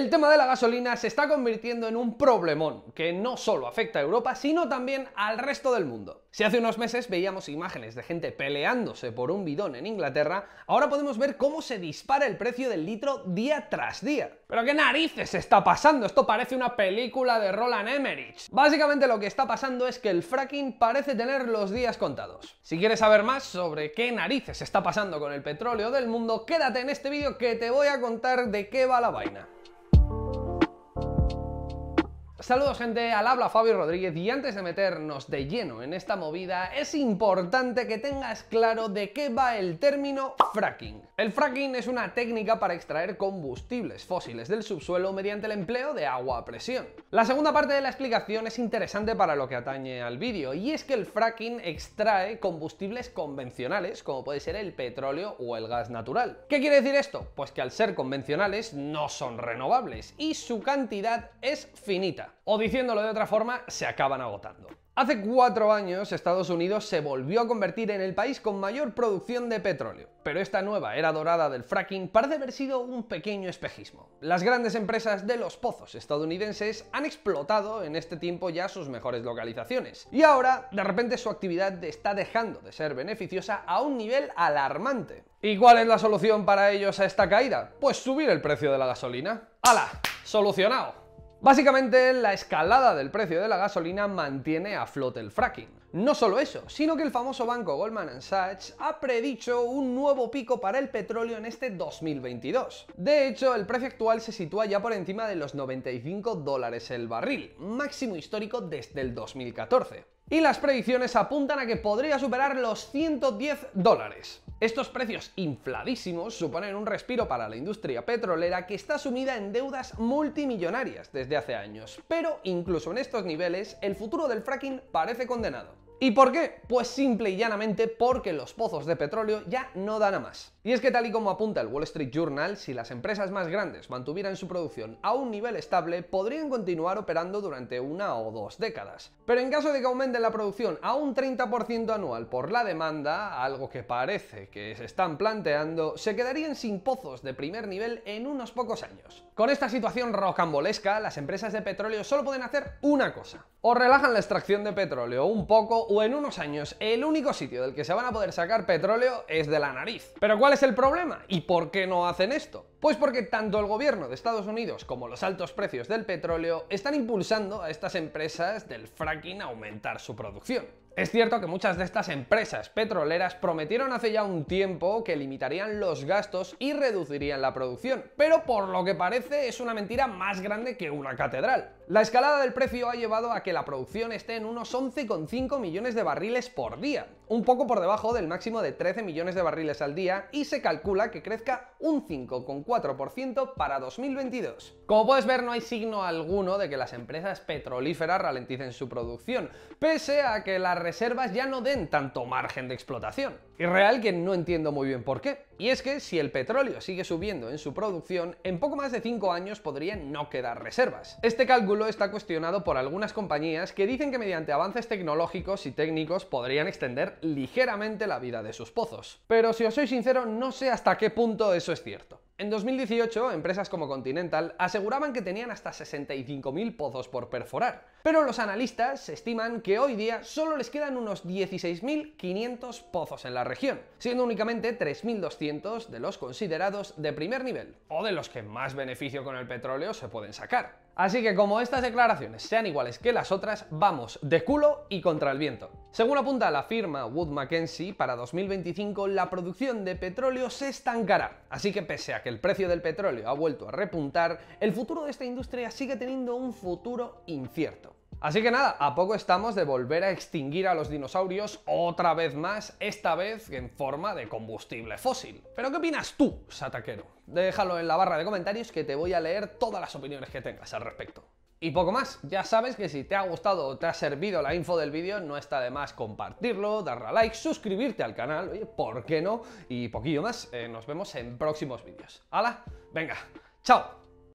El tema de la gasolina se está convirtiendo en un problemón que no solo afecta a Europa, sino también al resto del mundo. Si hace unos meses veíamos imágenes de gente peleándose por un bidón en Inglaterra, ahora podemos ver cómo se dispara el precio del litro día tras día. Pero qué narices está pasando, esto parece una película de Roland Emmerich. Básicamente lo que está pasando es que el fracking parece tener los días contados. Si quieres saber más sobre qué narices está pasando con el petróleo del mundo, quédate en este vídeo que te voy a contar de qué va la vaina. Saludos gente, al habla Fabio Rodríguez y antes de meternos de lleno en esta movida es importante que tengas claro de qué va el término fracking. El fracking es una técnica para extraer combustibles fósiles del subsuelo mediante el empleo de agua a presión. La segunda parte de la explicación es interesante para lo que atañe al vídeo y es que el fracking extrae combustibles convencionales como puede ser el petróleo o el gas natural. ¿Qué quiere decir esto? Pues que al ser convencionales no son renovables y su cantidad es finita. O diciéndolo de otra forma, se acaban agotando. Hace cuatro años Estados Unidos se volvió a convertir en el país con mayor producción de petróleo, pero esta nueva era dorada del fracking parece haber sido un pequeño espejismo. Las grandes empresas de los pozos estadounidenses han explotado en este tiempo ya sus mejores localizaciones, y ahora de repente su actividad está dejando de ser beneficiosa a un nivel alarmante. ¿Y cuál es la solución para ellos a esta caída? Pues subir el precio de la gasolina. ¡Hala! ¡Solucionado! Básicamente, la escalada del precio de la gasolina mantiene a flote el fracking. No solo eso, sino que el famoso banco Goldman Sachs ha predicho un nuevo pico para el petróleo en este 2022. De hecho, el precio actual se sitúa ya por encima de los 95 dólares el barril, máximo histórico desde el 2014. Y las predicciones apuntan a que podría superar los 110 dólares. Estos precios infladísimos suponen un respiro para la industria petrolera que está sumida en deudas multimillonarias desde hace años, pero incluso en estos niveles el futuro del fracking parece condenado. ¿Y por qué? Pues simple y llanamente porque los pozos de petróleo ya no dan a más. Y es que tal y como apunta el Wall Street Journal, si las empresas más grandes mantuvieran su producción a un nivel estable, podrían continuar operando durante una o dos décadas. Pero en caso de que aumenten la producción a un 30% anual por la demanda, algo que parece que se están planteando, se quedarían sin pozos de primer nivel en unos pocos años. Con esta situación rocambolesca, las empresas de petróleo solo pueden hacer una cosa. O relajan la extracción de petróleo un poco o en unos años el único sitio del que se van a poder sacar petróleo es de la nariz. Pero ¿cuál es el problema? ¿Y por qué no hacen esto? Pues porque tanto el gobierno de Estados Unidos como los altos precios del petróleo están impulsando a estas empresas del fracking a aumentar su producción. Es cierto que muchas de estas empresas petroleras prometieron hace ya un tiempo que limitarían los gastos y reducirían la producción, pero por lo que parece es una mentira más grande que una catedral. La escalada del precio ha llevado a que la producción esté en unos 11,5 millones de barriles por día, un poco por debajo del máximo de 13 millones de barriles al día y se calcula que crezca un 5,4% para 2022. Como puedes ver, no hay signo alguno de que las empresas petrolíferas ralenticen su producción, pese a que las reservas ya no den tanto margen de explotación. Y real que no entiendo muy bien por qué. Y es que si el petróleo sigue subiendo en su producción, en poco más de 5 años podrían no quedar reservas. Este cálculo está cuestionado por algunas compañías que dicen que mediante avances tecnológicos y técnicos podrían extender ligeramente la vida de sus pozos. Pero si os soy sincero, no sé hasta qué punto eso es cierto. En 2018, empresas como Continental aseguraban que tenían hasta 65.000 pozos por perforar pero los analistas estiman que hoy día solo les quedan unos 16.500 pozos en la región, siendo únicamente 3.200 de los considerados de primer nivel, o de los que más beneficio con el petróleo se pueden sacar. Así que como estas declaraciones sean iguales que las otras, vamos de culo y contra el viento. Según apunta la firma Wood Mackenzie, para 2025 la producción de petróleo se estancará. Así que pese a que el precio del petróleo ha vuelto a repuntar, el futuro de esta industria sigue teniendo un futuro incierto. Así que nada, a poco estamos de volver a extinguir a los dinosaurios otra vez más, esta vez en forma de combustible fósil. ¿Pero qué opinas tú, Sataquero? Déjalo en la barra de comentarios que te voy a leer todas las opiniones que tengas al respecto. Y poco más, ya sabes que si te ha gustado o te ha servido la info del vídeo, no está de más compartirlo, darle a like, suscribirte al canal, oye, ¿por qué no? Y poquillo más, eh, nos vemos en próximos vídeos. ¡Hala! Venga, ¡chao!